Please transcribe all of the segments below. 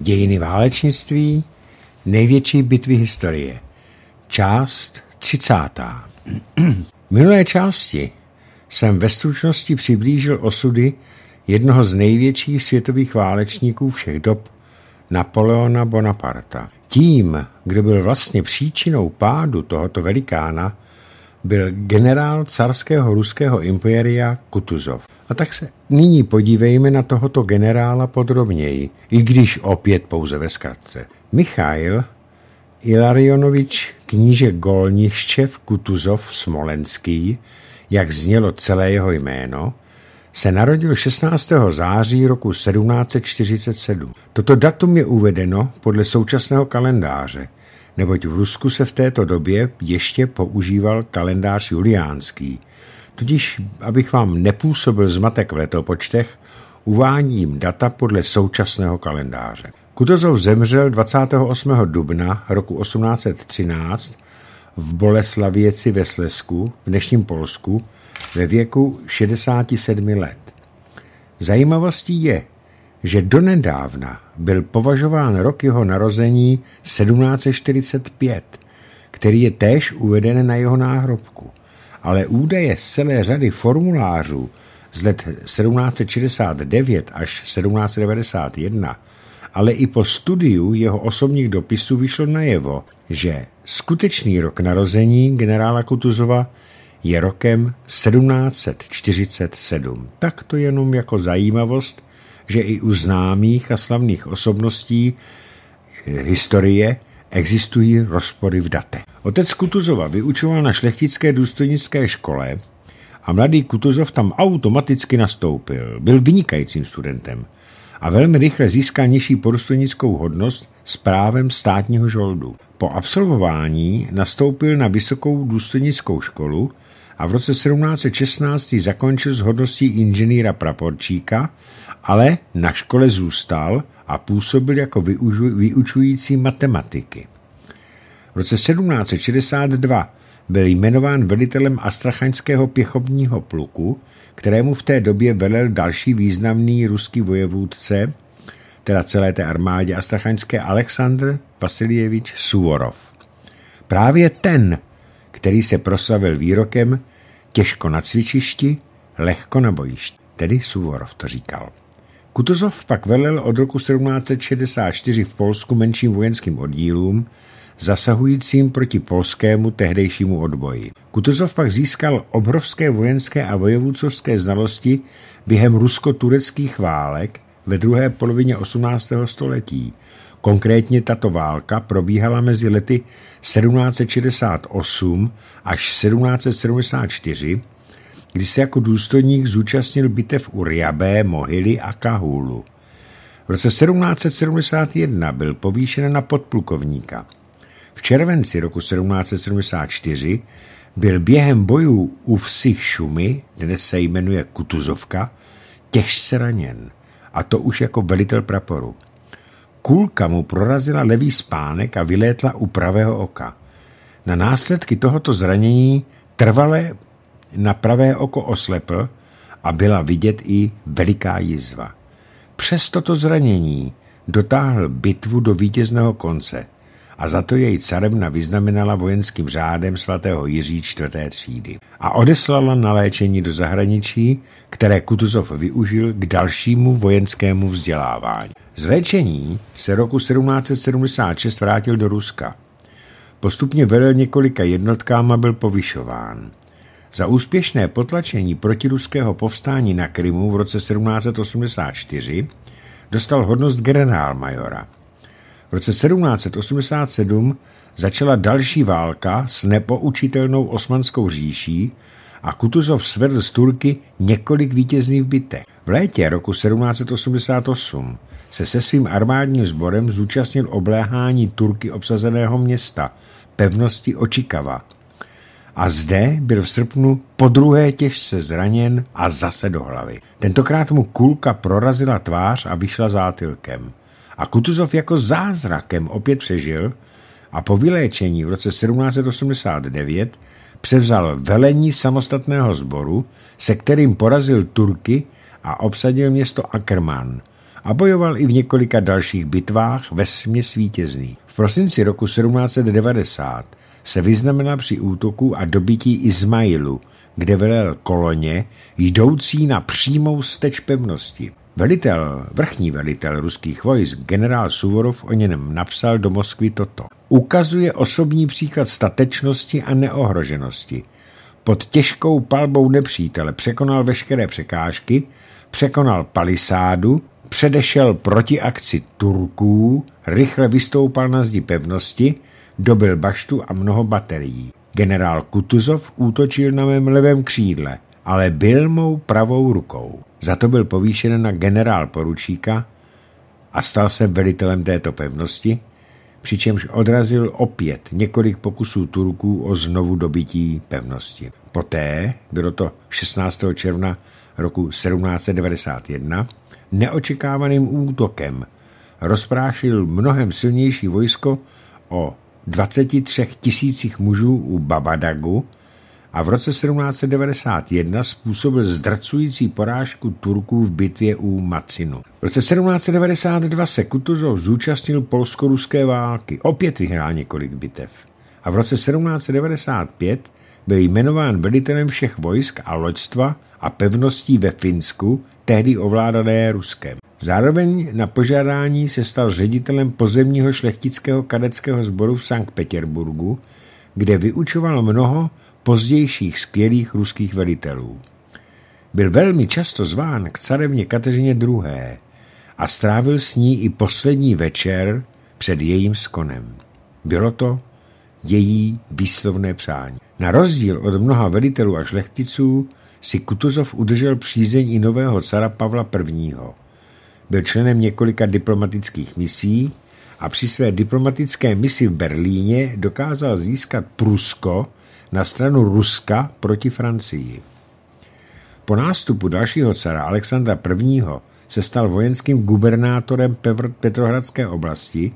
Dějiny válečnictví, největší bitvy historie. Část 30. V minulé části jsem ve stručnosti přiblížil osudy jednoho z největších světových válečníků všech dob, Napoleona Bonaparta. Tím, kdo byl vlastně příčinou pádu tohoto velikána, byl generál carského ruského impéria Kutuzov. A tak se nyní podívejme na tohoto generála podrobněji, i když opět pouze ve zkratce. Michail Ilarionovič kníže Golniščev Kutuzov Smolenský, jak znělo celé jeho jméno, se narodil 16. září roku 1747. Toto datum je uvedeno podle současného kalendáře, neboť v Rusku se v této době ještě používal kalendář juliánský – Tudíž, abych vám nepůsobil zmatek v letopočtech, uvádím data podle současného kalendáře. Kutuzov zemřel 28. dubna roku 1813 v Boleslavěci ve Slesku, v dnešním Polsku, ve věku 67 let. Zajímavostí je, že donedávna byl považován rok jeho narození 1745, který je též uveden na jeho náhrobku ale údaje z celé řady formulářů z let 1769 až 1791, ale i po studiu jeho osobních dopisů vyšlo najevo, že skutečný rok narození generála Kutuzova je rokem 1747. Tak to jenom jako zajímavost, že i u známých a slavných osobností eh, historie existují rozpory v datech. Otec Kutuzova vyučoval na šlechtické důstojnické škole a mladý Kutuzov tam automaticky nastoupil. Byl vynikajícím studentem a velmi rychle získal nižší porostojnickou hodnost s právem státního žoldu. Po absolvování nastoupil na vysokou důstojnickou školu a v roce 1716 zakončil s hodností inženýra praporčíka ale na škole zůstal a působil jako vyučující matematiky. V roce 1762 byl jmenován velitelem astrachaňského pěchobního pluku, kterému v té době velel další významný ruský vojevůdce, teda celé té armádě astrachaňské Aleksandr Vasiljevič Suvorov. Právě ten, který se proslavil výrokem těžko na cvičišti, lehko na bojišti, tedy Suvorov to říkal. Kutuzov pak velel od roku 1764 v Polsku menším vojenským oddílům, zasahujícím proti polskému tehdejšímu odboji. Kutuzov pak získal obrovské vojenské a vojevůcovské znalosti během rusko-tureckých válek ve druhé polovině 18. století. Konkrétně tato válka probíhala mezi lety 1768 až 1774 kdy se jako důstojník zúčastnil bitev u Riabé, Mohily a Kahulu. V roce 1771 byl povýšen na podplukovníka. V červenci roku 1774 byl během bojů u vsi Šumy, dnes se jmenuje Kutuzovka, těžce raněn, a to už jako velitel praporu. Kulka mu prorazila levý spánek a vylétla u pravého oka. Na následky tohoto zranění trvale na pravé oko oslepl a byla vidět i veliká jizva. Přes toto zranění dotáhl bitvu do vítězného konce a za to jej carevna vyznamenala vojenským řádem svatého Jiří čtvrté třídy a odeslala na léčení do zahraničí, které Kutuzov využil k dalšímu vojenskému vzdělávání. Z léčení se roku 1776 vrátil do Ruska. Postupně velel několika jednotkám a byl povyšován. Za úspěšné potlačení protiruského povstání na Krymu v roce 1784 dostal hodnost generálmajora. V roce 1787 začala další válka s nepoučitelnou osmanskou říší a Kutuzov svedl z Turky několik vítězných bitev. V létě roku 1788 se se svým armádním sborem zúčastnil obléhání Turky obsazeného města, pevnosti Očikava – a zde byl v srpnu po druhé těžce zraněn a zase do hlavy. Tentokrát mu kulka prorazila tvář a vyšla zátylkem. A Kutuzov jako zázrakem opět přežil a po vyléčení v roce 1789 převzal velení samostatného sboru, se kterým porazil Turky a obsadil město Akerman a bojoval i v několika dalších bitvách ve směs vítězný. V prosinci roku 1790 se vyznamená při útoku a dobití Izmailu, kde velel koloně, jdoucí na přímou steč pevnosti. Velitel, vrchní velitel ruských vojsk, generál Suvorov o něm napsal do Moskvy toto. Ukazuje osobní příklad statečnosti a neohroženosti. Pod těžkou palbou nepřítele překonal veškeré překážky, překonal palisádu, předešel protiakci Turků, rychle vystoupal na zdi pevnosti, dobil baštu a mnoho baterií. Generál Kutuzov útočil na mém levém křídle, ale byl mou pravou rukou. Za to byl povýšen na generál poručíka a stal se velitelem této pevnosti, přičemž odrazil opět několik pokusů Turků o znovu dobití pevnosti. Poté, bylo to 16. června roku 1791, neočekávaným útokem rozprášil mnohem silnější vojsko o 23 tisících mužů u Babadagu a v roce 1791 způsobil zdracující porážku Turků v bitvě u Macinu. V roce 1792 se Kutuzov zúčastnil polsko-ruské války, opět vyhrál několik bitev. A v roce 1795 byl jmenován velitelem všech vojsk a loďstva a pevností ve Finsku, tehdy ovládané Ruskem. Zároveň na požádání se stal ředitelem pozemního šlechtického kadeckého sboru v Sankt Petersburgu, kde vyučoval mnoho pozdějších skvělých ruských velitelů. Byl velmi často zván k carevně Kateřině II. a strávil s ní i poslední večer před jejím skonem. Bylo to její výslovné přání. Na rozdíl od mnoha velitelů a šlechticů si Kutuzov udržel přízeň i nového cara Pavla I byl členem několika diplomatických misí a při své diplomatické misi v Berlíně dokázal získat Prusko na stranu Ruska proti Francii. Po nástupu dalšího cara Alexandra I. se stal vojenským gubernátorem Petrohradské oblasti,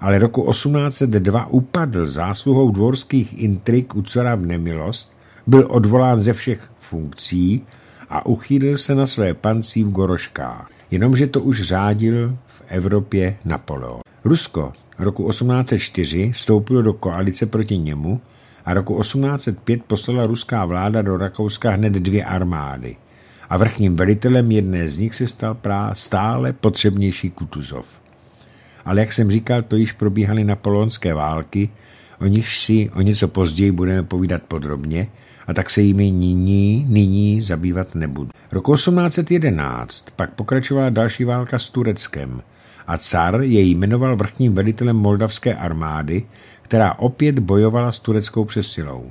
ale roku 1802 upadl zásluhou dvorských intrik u cara v nemilost, byl odvolán ze všech funkcí a uchýlil se na své pancí v Goroškách jenomže to už řádil v Evropě Napoleon. Rusko roku 1804 vstoupilo do koalice proti němu a roku 1805 poslala ruská vláda do Rakouska hned dvě armády a vrchním velitelem jedné z nich se stal prá stále potřebnější Kutuzov. Ale jak jsem říkal, to již probíhaly napoleonské války, o nich si o něco později budeme povídat podrobně, a tak se jimi nyní, nyní zabývat nebudu. Roku 1811 pak pokračovala další válka s Tureckem a car jej jmenoval vrchním velitelem moldavské armády, která opět bojovala s tureckou přesilou.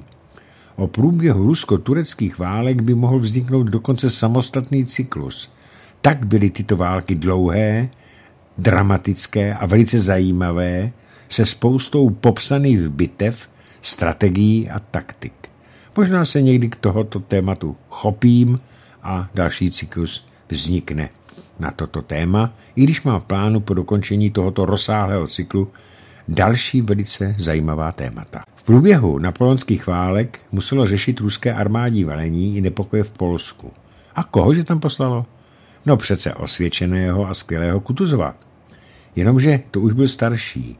O průběhu rusko-tureckých válek by mohl vzniknout dokonce samostatný cyklus. Tak byly tyto války dlouhé, dramatické a velice zajímavé, se spoustou popsaných bitev, strategií a taktik. Možná se někdy k tohoto tématu chopím a další cyklus vznikne na toto téma, i když mám v plánu po dokončení tohoto rozsáhlého cyklu další velice zajímavá témata. V průběhu napoleonských válek muselo řešit ruské armádní velení i nepokoje v Polsku. A koho že tam poslalo? No přece osvědčeného a skvělého Kutuzova. Jenomže to už byl starší.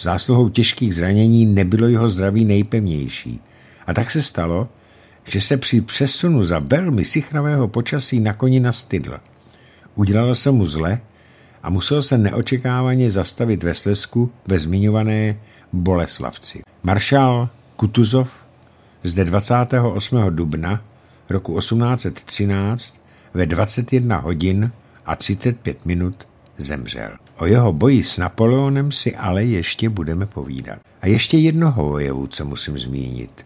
Zásluhou těžkých zranění nebylo jeho zdraví nejpevnější. A tak se stalo, že se při přesunu za velmi sichravého počasí na koni nastydl. Udělalo se mu zle a musel se neočekávaně zastavit ve Slesku ve zmiňované Boleslavci. Maršál Kutuzov zde 28. dubna roku 1813 ve 21 hodin a 35 minut zemřel. O jeho boji s Napoleonem si ale ještě budeme povídat. A ještě jednoho co musím zmínit.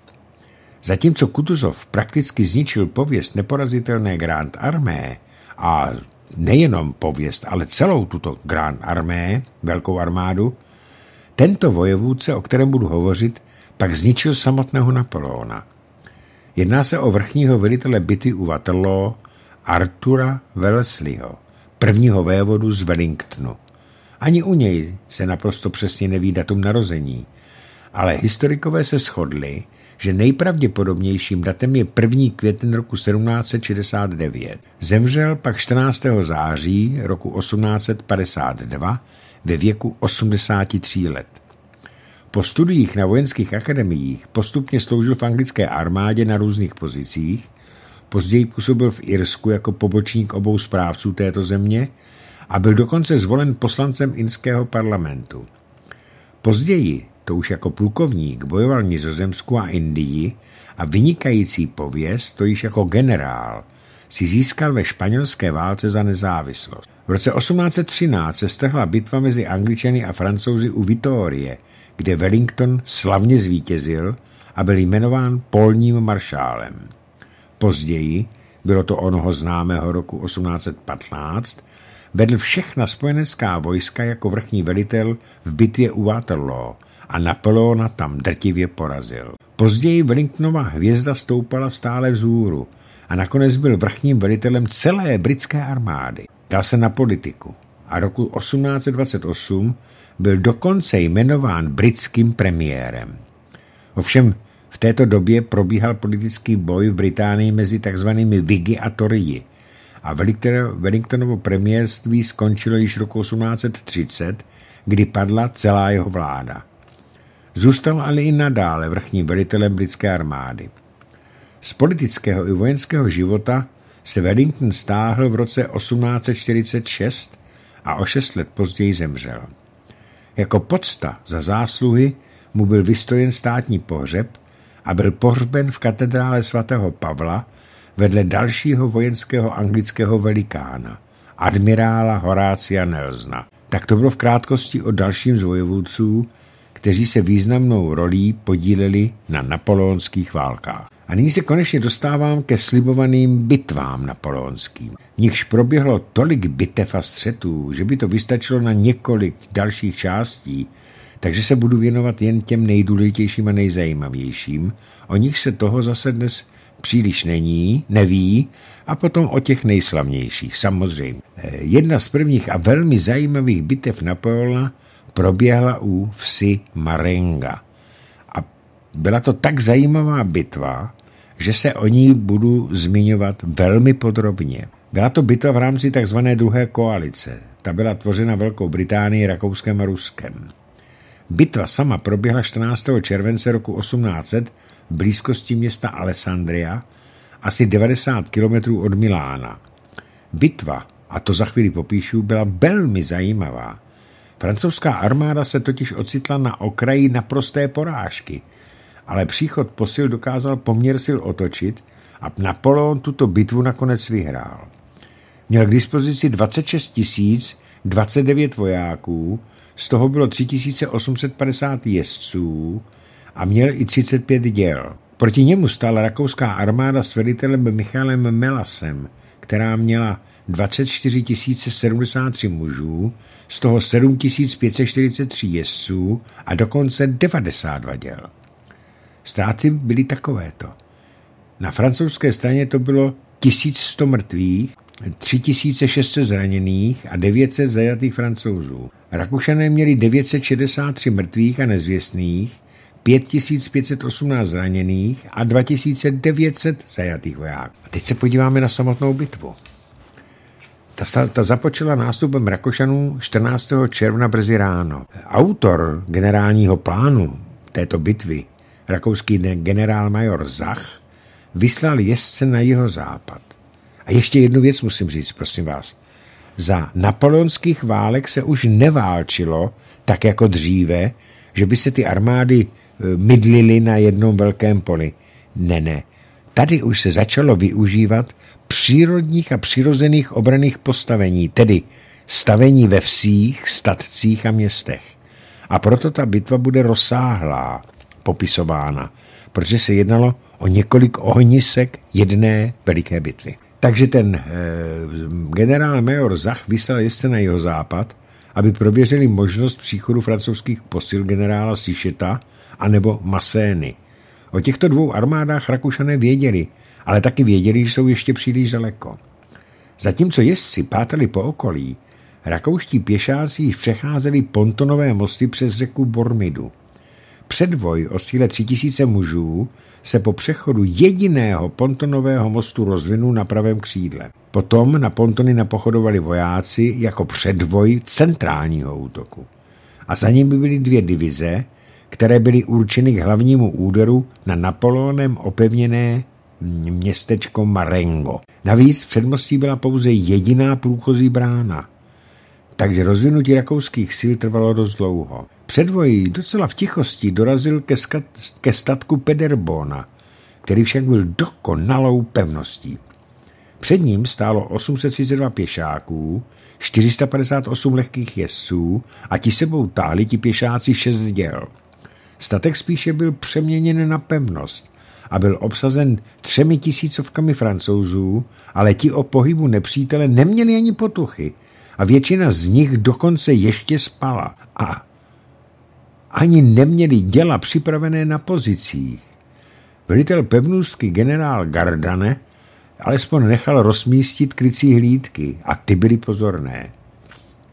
Zatímco Kutuzov prakticky zničil pověst neporazitelné Grand Armé a nejenom pověst, ale celou tuto Grand Armé, velkou armádu, tento vojevůdce, o kterém budu hovořit, pak zničil samotného Napoleona. Jedná se o vrchního velitele bity u Waterloo Artura Wellesleyho, prvního vévodu z Wellingtonu. Ani u něj se naprosto přesně neví datum narození, ale historikové se shodli, že nejpravděpodobnějším datem je 1. květen roku 1769. Zemřel pak 14. září roku 1852 ve věku 83 let. Po studiích na vojenských akademiích postupně sloužil v anglické armádě na různých pozicích, později působil v Irsku jako pobočník obou správců této země a byl dokonce zvolen poslancem inského parlamentu. Později to už jako plukovník bojoval Nizozemsku a Indii a vynikající pověst, to již jako generál, si získal ve španělské válce za nezávislost. V roce 1813 se strhla bitva mezi Angličany a Francouzi u Vitorie, kde Wellington slavně zvítězil a byl jmenován polním maršálem. Později, bylo to onoho známého roku 1815, vedl všechna spojenecká vojska jako vrchní velitel v bitvě u Waterloo a Napoleona tam drtivě porazil. Později Wellingtonova hvězda stoupala stále vzhůru a nakonec byl vrchním velitelem celé britské armády. Dal se na politiku a roku 1828 byl dokonce jmenován britským premiérem. Ovšem v této době probíhal politický boj v Británii mezi takzvanými Vigy a Toryi a Wellingtonovo premiérství skončilo již roku 1830, kdy padla celá jeho vláda. Zůstal ale i nadále vrchním velitelem britské armády. Z politického i vojenského života se Wellington stáhl v roce 1846 a o šest let později zemřel. Jako podsta za zásluhy mu byl vystojen státní pohřeb a byl pohřben v katedrále svatého Pavla vedle dalšího vojenského anglického velikána, admirála Horácia Nelsna. Tak to bylo v krátkosti o dalším z vojevůců, kteří se významnou rolí podíleli na napoleonských válkách. A nyní se konečně dostávám ke slibovaným bitvám napoleonským. V nichž proběhlo tolik bitev a střetů, že by to vystačilo na několik dalších částí, takže se budu věnovat jen těm nejdůležitějším a nejzajímavějším. O nich se toho zase dnes příliš není, neví, a potom o těch nejslavnějších, samozřejmě. Eh, jedna z prvních a velmi zajímavých bitev Napoleona proběhla u vsi Marenga. A byla to tak zajímavá bitva, že se o ní budu zmiňovat velmi podrobně. Byla to bitva v rámci tzv. druhé koalice. Ta byla tvořena Velkou Británií, Rakouskem a Ruskem. Bitva sama proběhla 14. července roku 1800 v blízkosti města Alessandria, asi 90 kilometrů od Milána. Bitva, a to za chvíli popíšu, byla velmi zajímavá. Francouzská armáda se totiž ocitla na okraji naprosté porážky, ale příchod posil dokázal poměr sil otočit a Napoleon tuto bitvu nakonec vyhrál. Měl k dispozici 26 029 vojáků, z toho bylo 3850 jezdců a měl i 35 děl. Proti němu stála rakouská armáda s velitelem Michalem Melasem, která měla 24 073 mužů z toho 7543 jezdců a dokonce 92 děl. Ztráty byly takovéto. Na francouzské straně to bylo 1100 mrtvých, 3600 zraněných a 900 zajatých francouzů. Rakušané měli 963 mrtvých a nezvěstných, 5518 zraněných a 2900 zajatých vojáků. A teď se podíváme na samotnou bitvu. Ta, ta započala nástupem Rakošanů 14. června brzy ráno. Autor generálního plánu této bitvy, rakouský generál major Zach, vyslal jezdce na jeho západ. A ještě jednu věc musím říct, prosím vás. Za napoleonských válek se už neválčilo tak jako dříve, že by se ty armády e, mydlily na jednom velkém poli. Ne, ne. Tady už se začalo využívat přírodních a přirozených obraných postavení, tedy stavení ve vsích, statcích a městech. A proto ta bitva bude rozsáhlá, popisována, protože se jednalo o několik ohnisek jedné veliké bitvy. Takže ten e, generál major Zach vyslal jistě na jeho západ, aby prověřili možnost příchodu francouzských posil generála Sišeta anebo Masény. O těchto dvou armádách Rakušané věděli, ale taky věděli, že jsou ještě příliš daleko. Zatímco jezdci pátali po okolí, rakouští pěšáci již přecházeli pontonové mosty přes řeku Bormidu. Předvoj o síle tisíce mužů se po přechodu jediného pontonového mostu rozvinul na pravém křídle. Potom na pontony napochodovali vojáci jako předvoj centrálního útoku. A za nimi byly dvě divize, které byly určeny k hlavnímu úderu na Napoleonem opevněné městečko Marengo. Navíc v předmostí byla pouze jediná průchozí brána, takže rozvinutí rakouských sil trvalo dost dlouho. Předvojí docela v tichosti dorazil ke, skat, ke statku Pederbona, který však byl dokonalou pevností. Před ním stálo 832 pěšáků, 458 lehkých jesů a ti sebou táli ti pěšáci šest děl. Statek spíše byl přeměněn na pevnost, a byl obsazen třemi tisícovkami francouzů, ale ti o pohybu nepřítele neměli ani potuchy a většina z nich dokonce ještě spala a ani neměli děla připravené na pozicích. Velitel pevnůstky generál Gardane alespoň nechal rozmístit krycí hlídky a ty byly pozorné.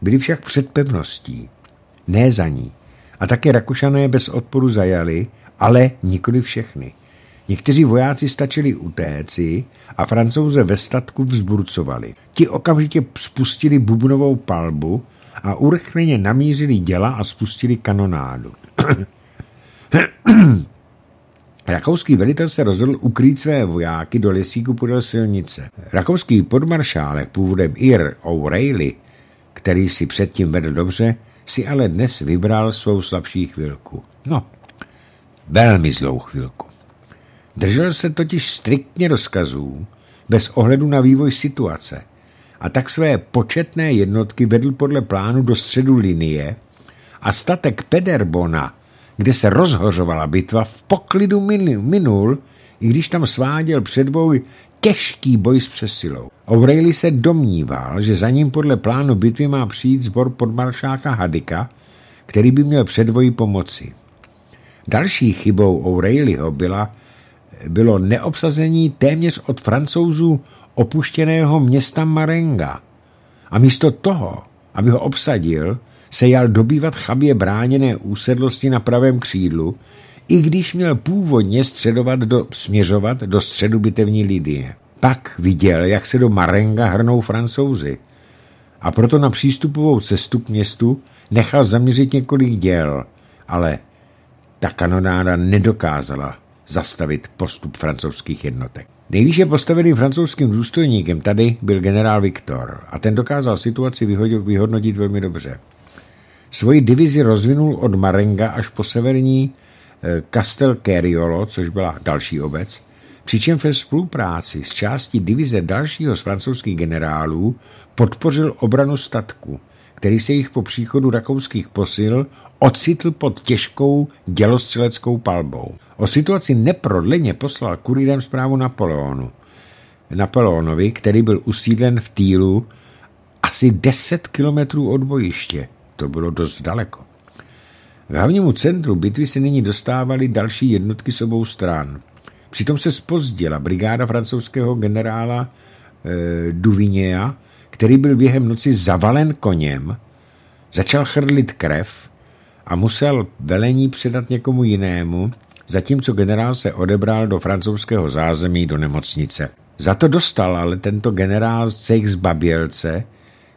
byli však před pevností, ne za ní. A také Rakušané bez odporu zajali, ale nikoli všechny. Někteří vojáci stačili utéci a francouze ve statku vzburcovali. Ti okamžitě spustili bubnovou palbu a urychleně namířili děla a spustili kanonádu. Rakouský velitel se rozhodl ukrýt své vojáky do lesíku podél silnice. Rakouský podmaršálek původem Ir O'Reilly, který si předtím vedl dobře, si ale dnes vybral svou slabší chvilku. No, velmi zlou chvilku. Držel se totiž striktně rozkazů, bez ohledu na vývoj situace, a tak své početné jednotky vedl podle plánu do středu linie a statek Pederbona, kde se rozhořovala bitva, v poklidu minul, i když tam sváděl předboj těžký boj s přesilou. O'Reilly se domníval, že za ním podle plánu bitvy má přijít zbor podmaršáka Hadika, který by měl předvoji pomoci. Další chybou O'Reillyho byla, bylo neobsazení téměř od francouzů opuštěného města Marenga. A místo toho, aby ho obsadil, se jal dobývat chabě bráněné úsedlosti na pravém křídlu, i když měl původně středovat do, směřovat do středu bitevní Lidie. Pak viděl, jak se do Marenga hrnou francouzi a proto na přístupovou cestu k městu nechal zaměřit několik děl, ale ta kanonáda nedokázala zastavit postup francouzských jednotek. Nejvýše postaveným francouzským důstojníkem tady byl generál Viktor a ten dokázal situaci vyhodnotit velmi dobře. Svoji divizi rozvinul od Marenga až po severní eh, Castel Cariolo, což byla další obec, přičemž ve spolupráci s částí divize dalšího z francouzských generálů podpořil obranu statku – který se jich po příchodu rakouských posil ocitl pod těžkou dělostřeleckou palbou. O situaci neprodleně poslal kurýrem zprávu Napoleonu. Napoleonovi, který byl usídlen v Týlu asi 10 kilometrů od bojiště. To bylo dost daleko. V hlavnímu centru bitvy se nyní dostávaly další jednotky s obou stran. Přitom se spozdila brigáda francouzského generála e, eh, Duvinéa, který byl během noci zavalen koněm, začal chrlit krev a musel velení předat někomu jinému, zatímco generál se odebral do francouzského zázemí do nemocnice. Za to dostal ale tento generál cejch z Babělce,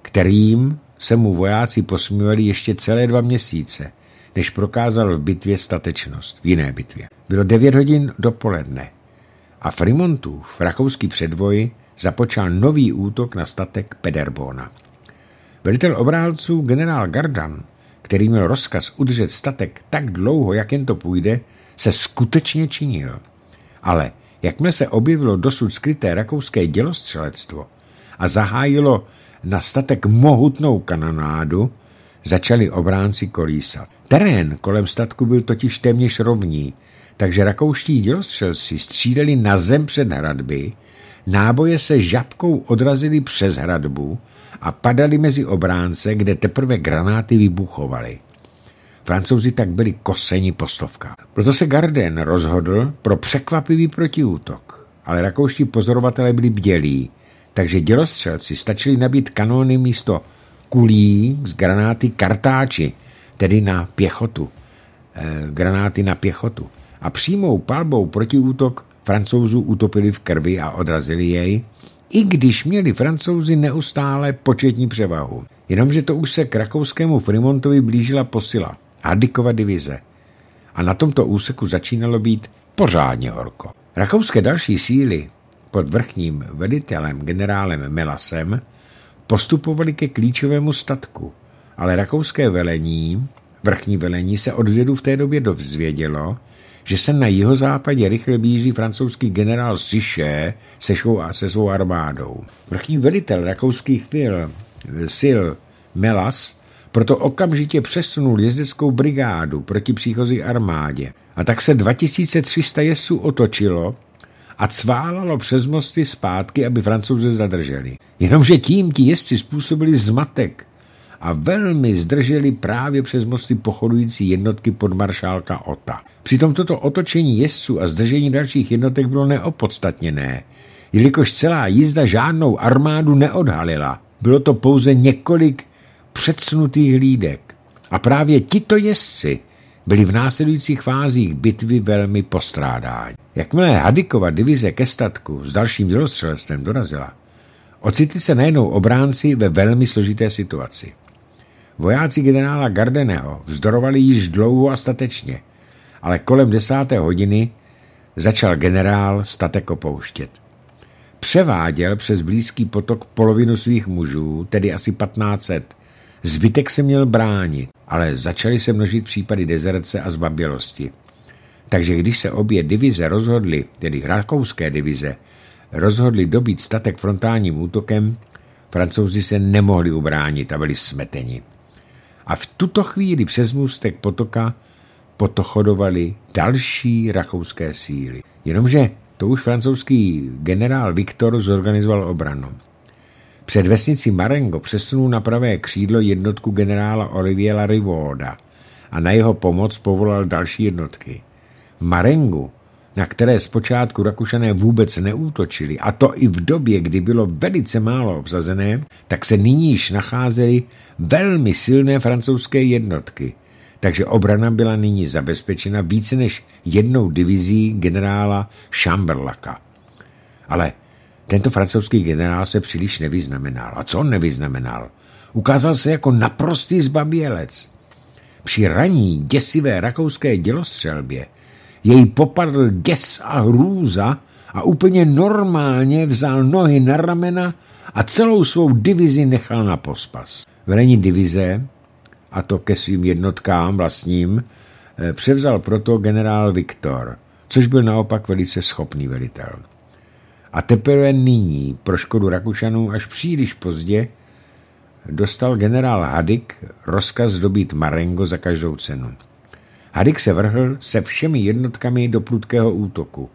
kterým se mu vojáci posmívali ještě celé dva měsíce, než prokázal v bitvě statečnost, v jiné bitvě. Bylo 9 hodin dopoledne a Frimontův rakouský předvoj započal nový útok na statek Pederbona. Velitel obrálců generál Gardan, který měl rozkaz udržet statek tak dlouho, jak jen to půjde, se skutečně činil. Ale jakmile se objevilo dosud skryté rakouské dělostřelectvo a zahájilo na statek mohutnou kanonádu, začali obránci kolísat. Terén kolem statku byl totiž téměř rovný, takže rakouští dělostřelci stříleli na zem před hradby náboje se žabkou odrazily přes hradbu a padaly mezi obránce, kde teprve granáty vybuchovaly. Francouzi tak byli koseni po Proto se Garden rozhodl pro překvapivý protiútok. Ale rakouští pozorovatelé byli bdělí, takže dělostřelci stačili nabít kanóny místo kulí z granáty kartáči, tedy na pěchotu. E, granáty na pěchotu. A přímou palbou protiútok francouzů utopili v krvi a odrazili jej, i když měli francouzi neustále početní převahu. Jenomže to už se k rakouskému Frimontovi blížila posila, Hardikova divize. A na tomto úseku začínalo být pořádně horko. Rakouské další síly pod vrchním velitelem generálem Melasem postupovali ke klíčovému statku, ale rakouské velení, vrchní velení se od v té době dozvědělo, že se na jihozápadě rychle blíží francouzský generál Siché se, se svou armádou. Vrchní velitel rakouských fil, sil Melas proto okamžitě přesunul jezdeckou brigádu proti příchozí armádě. A tak se 2300 jesů otočilo a cválalo přes mosty zpátky, aby francouze zadrželi. Jenomže tím ti jezdci způsobili zmatek a velmi zdrželi právě přes mosty pochodující jednotky maršálka Ota. Přitom toto otočení jezdců a zdržení dalších jednotek bylo neopodstatněné, jelikož celá jízda žádnou armádu neodhalila. Bylo to pouze několik předsnutých lídek. A právě tito jezdci byli v následujících fázích bitvy velmi postrádáni. Jakmile Hadikova divize ke statku s dalším dělostřelectvem dorazila, ocitli se najednou obránci ve velmi složité situaci. Vojáci generála Gardeného vzdorovali již dlouho a statečně, ale kolem desáté hodiny začal generál statek opouštět. Převáděl přes blízký potok polovinu svých mužů, tedy asi 1500. Zbytek se měl bránit, ale začaly se množit případy dezerce a zbabělosti. Takže když se obě divize rozhodly, tedy rakouské divize, rozhodly dobít statek frontálním útokem, francouzi se nemohli ubránit a byli smeteni a v tuto chvíli přes můstek potoka potochodovali další rakouské síly. Jenomže to už francouzský generál Viktor zorganizoval obranu. Před vesnici Marengo přesunul na pravé křídlo jednotku generála Oliviera Rivoda a na jeho pomoc povolal další jednotky. V Marengu na které zpočátku Rakušané vůbec neútočili, a to i v době, kdy bylo velice málo obsazené, tak se nyní již nacházely velmi silné francouzské jednotky. Takže obrana byla nyní zabezpečena více než jednou divizí generála Chamberlaka. Ale tento francouzský generál se příliš nevyznamenal. A co on nevyznamenal? Ukázal se jako naprostý zbabělec. Při raní děsivé rakouské dělostřelbě Jej popadl děs a hrůza a úplně normálně vzal nohy na ramena a celou svou divizi nechal na pospas. Velení divize, a to ke svým jednotkám vlastním, eh, převzal proto generál Viktor, což byl naopak velice schopný velitel. A teprve nyní, pro škodu Rakušanů až příliš pozdě, dostal generál Hadik rozkaz dobít Marengo za každou cenu. Hadik se vrhl se všemi jednotkami do prudkého útoku.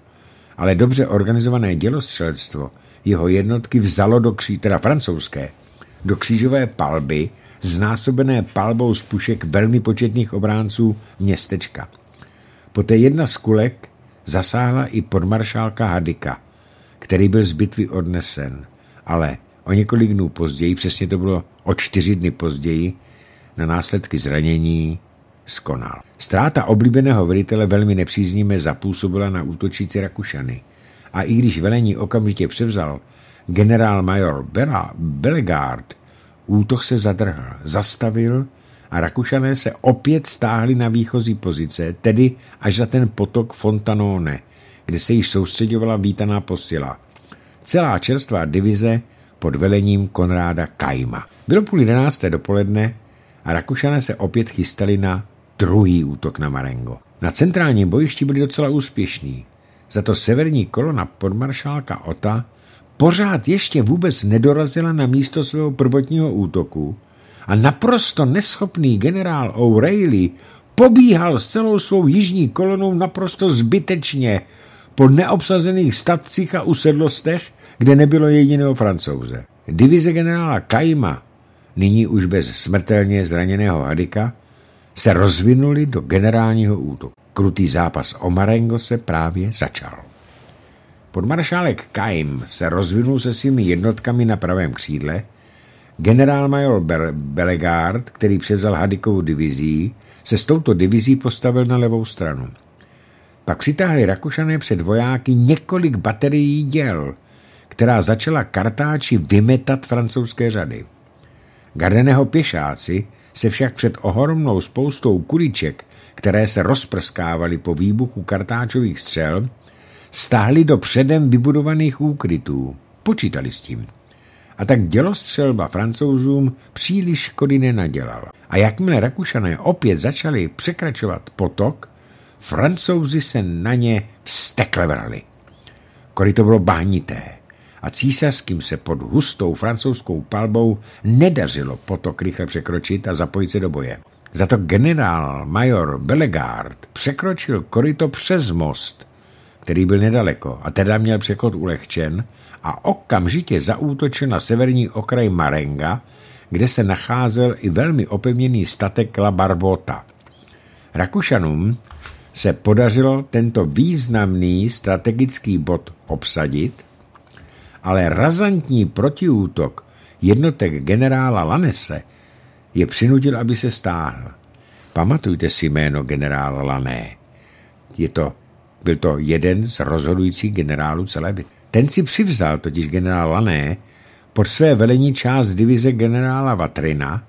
Ale dobře organizované dělostřelectvo jeho jednotky vzalo do kří, teda francouzské, do křížové palby, znásobené palbou z pušek velmi početných obránců městečka. Poté jedna z kulek zasáhla i podmaršálka Hadika, který byl z bitvy odnesen, ale o několik dnů později, přesně to bylo o čtyři dny později, na následky zranění skonal. Stráta oblíbeného velitele velmi nepříznivě zapůsobila na útočící Rakušany a i když velení okamžitě převzal generál-major Bela, Belegard, útok se zadrhl, zastavil a Rakušané se opět stáhli na výchozí pozice, tedy až za ten potok Fontanone, kde se již soustředovala vítaná posila. Celá čerstvá divize pod velením Konráda Kajma. Bylo půl jedenácté dopoledne a Rakušané se opět chystali na druhý útok na Marengo. Na centrálním bojišti byli docela úspěšní. Za to severní kolona podmaršálka Ota pořád ještě vůbec nedorazila na místo svého prvotního útoku a naprosto neschopný generál O'Reilly pobíhal s celou svou jižní kolonou naprosto zbytečně po neobsazených statcích a usedlostech, kde nebylo jediného francouze. Divize generála Kajma, nyní už bez smrtelně zraněného Hadika, se rozvinuli do generálního útoku. Krutý zápas o Marengo se právě začal. Podmaršálek Kaim se rozvinul se svými jednotkami na pravém křídle, generálmajor Be- Belegard, který převzal Hadikovu divizí, se s touto divizí postavil na levou stranu. Pak přitáhli Rakušané před vojáky několik baterií děl, která začala kartáči vymetat francouzské řady. Gardeného pěšáci se však před ohromnou spoustou kuliček, které se rozprskávaly po výbuchu kartáčových střel, stáhli do předem vybudovaných úkrytů. Počítali s tím. A tak dělostřelba francouzům příliš škody nenadělala. A jakmile Rakušané opět začali překračovat potok, francouzi se na ně vstekle vrali. Kory to bylo bánité a císařským se pod hustou francouzskou palbou nedařilo potok rychle překročit a zapojit se do boje. Za to generál major Belegard překročil koryto přes most, který byl nedaleko a teda měl překod ulehčen a okamžitě zaútočil na severní okraj Marenga, kde se nacházel i velmi opevněný statek La Barbota. Rakušanům se podařilo tento významný strategický bod obsadit ale razantní protiútok jednotek generála Lanese je přinutil, aby se stáhl. Pamatujte si jméno generála Lané. Je to, byl to jeden z rozhodujících generálů celé bitvy. Ten si přivzal totiž generál Lané pod své velení část divize generála Vatrina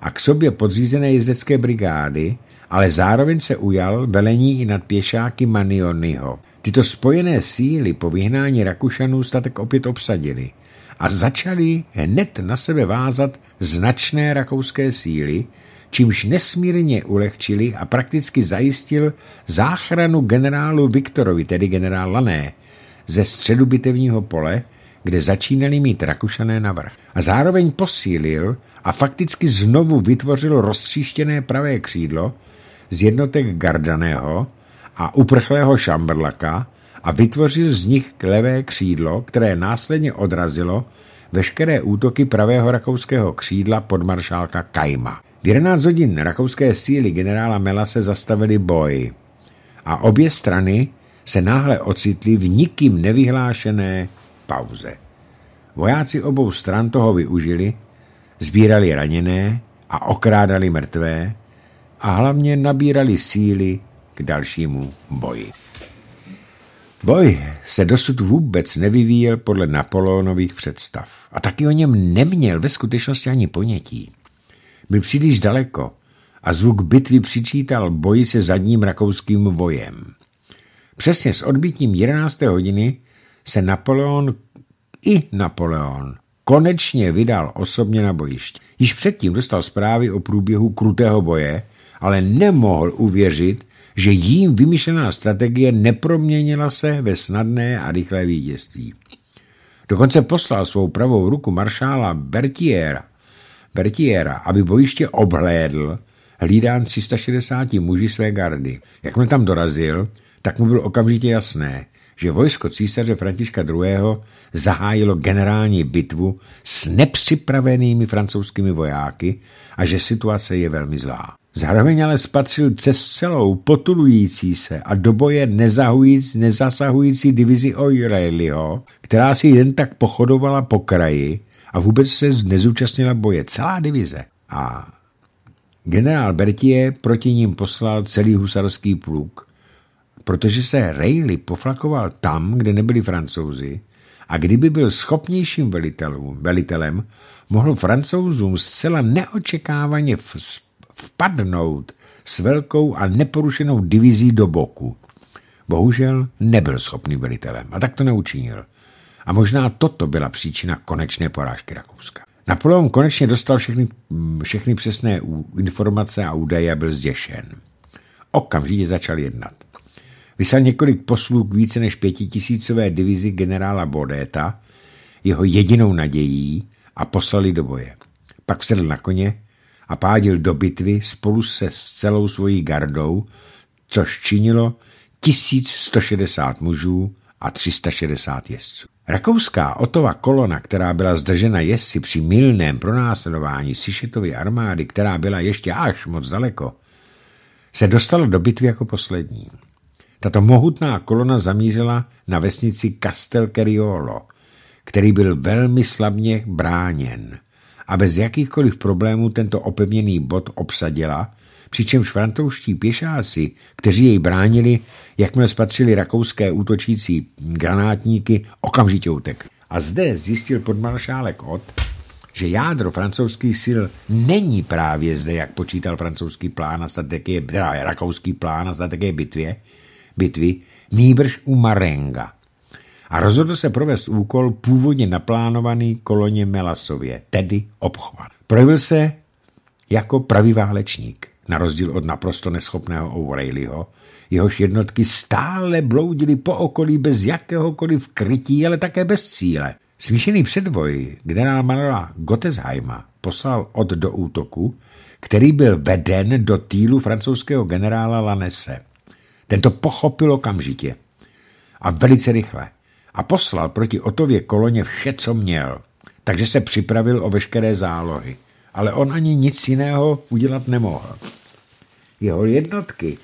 a k sobě podřízené jezdecké brigády, ale zároveň se ujal velení i nad pěšáky Manionyho. Tyto spojené síly po vyhnání Rakušanů statek opět obsadili a začali hned na sebe vázat značné rakouské síly, čímž nesmírně ulehčili a prakticky zajistil záchranu generálu Viktorovi, tedy generál Lané, ze středu bitevního pole, kde začínali mít Rakušané navrh. A zároveň posílil a fakticky znovu vytvořil roztříštěné pravé křídlo z jednotek Gardaného, a uprchlého Šambrlaka a vytvořil z nich levé křídlo, které následně odrazilo veškeré útoky pravého rakouského křídla podmaršálka Kajma. V 11 hodin rakouské síly generála Mela se zastavili boj a obě strany se náhle ocitly v nikým nevyhlášené pauze. Vojáci obou stran toho využili, sbírali raněné a okrádali mrtvé a hlavně nabírali síly k dalšímu boji. Boj se dosud vůbec nevyvíjel podle Napoleonových představ a taky o něm neměl ve skutečnosti ani ponětí. Byl příliš daleko a zvuk bitvy přičítal boji se zadním rakouským vojem. Přesně s odbitím 11. hodiny se Napoleon i Napoleon konečně vydal osobně na bojiště. Již předtím dostal zprávy o průběhu krutého boje, ale nemohl uvěřit, že jím vymyšlená strategie neproměnila se ve snadné a rychlé vítězství. Dokonce poslal svou pravou ruku maršála Bertiera, Bertiera, aby bojiště obhlédl, hlídán 360 muži své gardy. Jak mu tam dorazil, tak mu bylo okamžitě jasné, že vojsko císaře Františka II. zahájilo generální bitvu s nepřipravenými francouzskými vojáky a že situace je velmi zlá. Zároveň ale spatřil cest celou potulující se a do boje nezahujíc, nezasahující divizi O'Reillyho, která si jen tak pochodovala po kraji a vůbec se nezúčastnila boje. Celá divize. A generál Bertie proti ním poslal celý husarský pluk, protože se Reilly poflakoval tam, kde nebyli francouzi, a kdyby byl schopnějším velitelům, velitelem, mohl francouzům zcela neočekávaně v vpadnout s velkou a neporušenou divizí do boku. Bohužel nebyl schopný velitelem a tak to neučinil. A možná toto byla příčina konečné porážky Rakouska. Napoleon konečně dostal všechny, všechny přesné informace a údaje a byl zděšen. Okamžitě začal jednat. Vyslal několik poslů k více než pětitisícové divizi generála Bodéta, jeho jedinou nadějí, a poslali do boje. Pak sedl na koně a pádil do bitvy spolu se s celou svojí gardou, což činilo 1160 mužů a 360 jezdců. Rakouská Otova kolona, která byla zdržena jezdci při milném pronásledování Sišetovy armády, která byla ještě až moc daleko, se dostala do bitvy jako poslední. Tato mohutná kolona zamířila na vesnici Castel Cariolo, který byl velmi slabně bráněn a bez jakýchkoliv problémů tento opevněný bod obsadila, přičemž francouzští pěšáci, kteří jej bránili, jakmile spatřili rakouské útočící granátníky, okamžitě utek. A zde zjistil podmaršálek od, že jádro francouzských sil není právě zde, jak počítal francouzský plán a strategie, teda rakouský plán a strategie bitvě, bitvy, nýbrž u Marenga a rozhodl se provést úkol původně naplánovaný koloně Melasově, tedy obchvat. Projevil se jako pravý válečník, na rozdíl od naprosto neschopného O'Reillyho, jehož jednotky stále bloudily po okolí bez jakéhokoliv krytí, ale také bez cíle. Smíšený předvoj generál Manuela Gottesheima poslal od do útoku, který byl veden do týlu francouzského generála Lanese. Tento pochopil okamžitě a velice rychle a poslal proti Otově koloně vše, co měl, takže se připravil o veškeré zálohy. Ale on ani nic jiného udělat nemohl. Jeho jednotky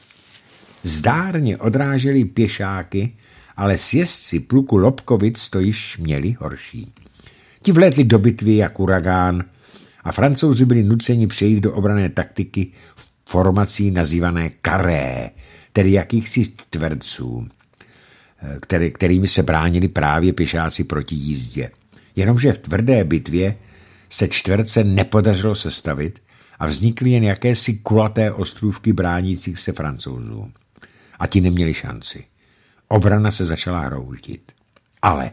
zdárně odrážely pěšáky, ale sjezdci pluku Lobkovic to již měli horší. Ti vlétli do bitvy jak uragán a francouzi byli nuceni přejít do obrané taktiky v formací nazývané karé, tedy jakýchsi čtverců. Eh, který, kterými se bránili právě pěšáci proti jízdě. Jenomže v tvrdé bitvě se čtverce nepodařilo sestavit a vznikly jen jakési kulaté ostrůvky bránících se francouzů. A ti neměli šanci. Obrana se začala hroutit. Ale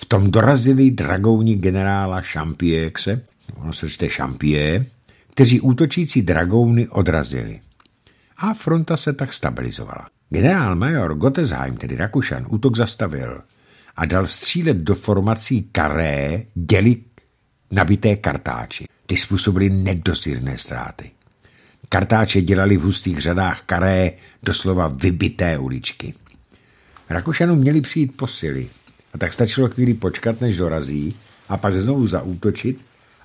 v tom dorazili dragouni generála Champiexe, ono se říte Champie, kteří útočící dragouny odrazili. A fronta se tak stabilizovala. Generál major Gottesheim, tedy Rakušan, útok zastavil a dal střílet do formací karé děli nabité kartáči. Ty způsobily nedosírné ztráty. Kartáče dělali v hustých řadách karé doslova vybité uličky. Rakušanům měli přijít posily a tak stačilo chvíli počkat, než dorazí a pak znovu zaútočit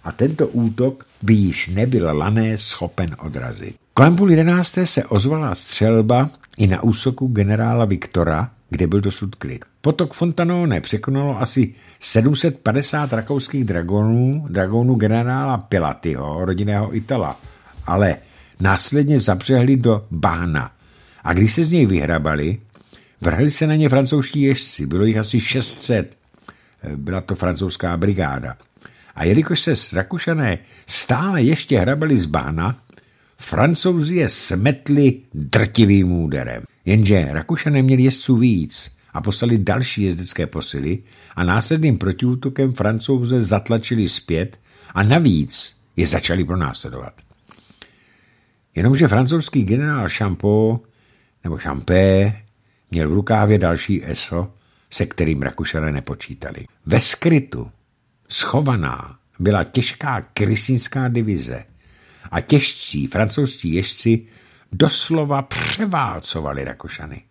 a tento útok by již nebyl lané schopen odrazit. Kolem půl jedenácté se ozvala střelba i na úsoku generála Viktora, kde byl dosud klid. Potok Fontanone překonalo asi 750 rakouských dragonů, dragonů generála Pilatyho, rodinného Itala, ale následně zapřehli do Bána. A když se z něj vyhrabali, vrhli se na ně francouzští ježci, bylo jich asi 600. Eh, byla to francouzská brigáda. A jelikož se Rakušané stále ještě hrabali z Bána, Francouzi je smetli drtivým úderem. Jenže Rakušané měli jezdců víc a poslali další jezdecké posily a následným protiútokem Francouze zatlačili zpět a navíc je začali pronásledovat. Jenomže francouzský generál Champo nebo Champé měl v rukávě další ESO, se kterým Rakušané nepočítali. Ve skrytu, schovaná, byla těžká krysínská divize – a těžcí francouzští ježci doslova převálcovali Rakošany.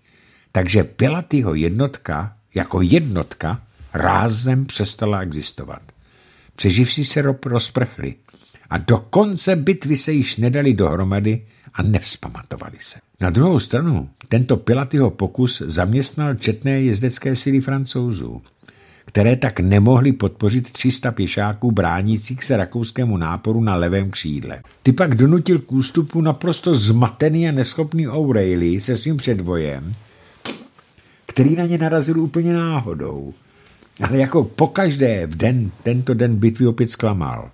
Takže Pilatyho jednotka jako jednotka rázem přestala existovat. Přeživci se rozprchli a do konce bitvy se již nedali dohromady a nevzpamatovali se. Na druhou stranu tento Pilatyho pokus zaměstnal četné jezdecké síly francouzů které tak nemohly podpořit 300 pěšáků bránících se rakouskému náporu na levém křídle. Ty pak donutil k ústupu naprosto zmatený a neschopný O'Reilly se svým předvojem, který na ně narazil úplně náhodou. Ale jako pokaždé v den, tento den bitvy opět zklamal.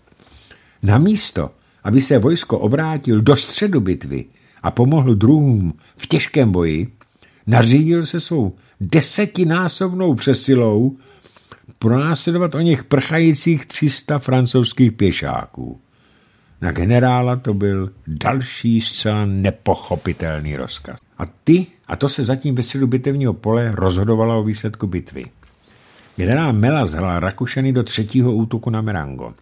Na místo, aby se vojsko obrátil do středu bitvy a pomohl druhům v těžkém boji, nařídil se svou desetinásobnou přesilou pronásledovat o nich prchajících 300 francouzských pěšáků. Na generála to byl další zcela nepochopitelný rozkaz. A ty, a to se zatím ve středu bitevního pole rozhodovalo o výsledku bitvy. Generál Mela zhrala Rakušany do třetího útoku na Merango.